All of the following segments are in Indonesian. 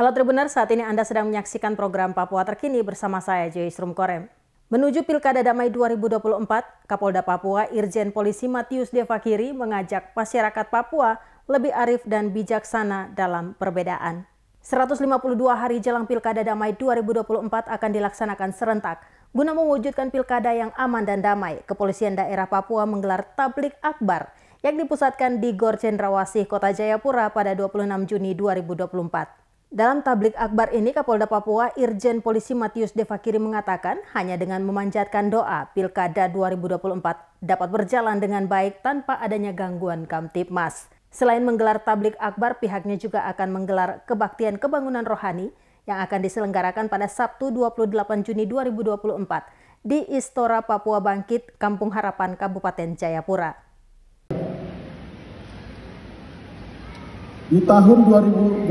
Halo Tribuner, saat ini Anda sedang menyaksikan program Papua Terkini bersama saya Joyce Rumkorem. Menuju Pilkada Damai 2024, Kapolda Papua Irjen Polisi Matius Devakiri mengajak masyarakat Papua lebih arif dan bijaksana dalam perbedaan. 152 hari jelang Pilkada Damai 2024 akan dilaksanakan serentak Guna mewujudkan pilkada yang aman dan damai, Kepolisian Daerah Papua menggelar tablik akbar yang dipusatkan di Gor Cendrawasih, Kota Jayapura pada 26 Juni 2024. Dalam tablik akbar ini, Kapolda Papua Irjen Polisi Matius Devakiri mengatakan hanya dengan memanjatkan doa Pilkada 2024 dapat berjalan dengan baik tanpa adanya gangguan Kamtipmas. Selain menggelar tablik akbar, pihaknya juga akan menggelar kebaktian kebangunan rohani yang akan diselenggarakan pada Sabtu 28 Juni 2024 di Istora Papua Bangkit, Kampung Harapan, Kabupaten Jayapura. Di tahun 2024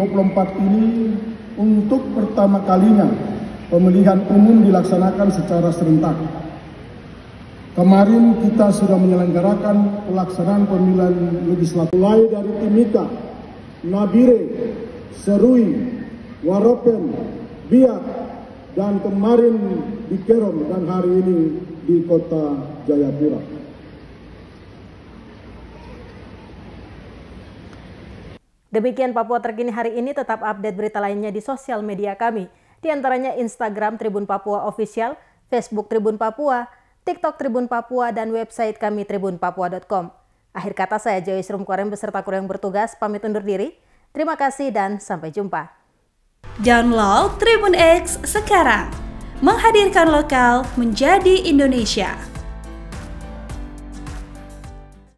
ini untuk pertama kalinya pemilihan umum dilaksanakan secara serentak. Kemarin kita sudah menyelenggarakan pelaksanaan pemilihan legislatif lain dari Timika, Nabire, Serui, Waropen, Biak, dan kemarin di Kerom dan hari ini di kota Jayapura. Demikian Papua terkini hari ini, tetap update berita lainnya di sosial media kami. Di antaranya Instagram Tribun Papua Official, Facebook Tribun Papua, TikTok Tribun Papua, dan website kami tribunpapua.com. Akhir kata saya Joyce Rumkorem Korem beserta kru yang bertugas pamit undur diri. Terima kasih dan sampai jumpa. Download Tribun X sekarang. Menghadirkan lokal menjadi Indonesia.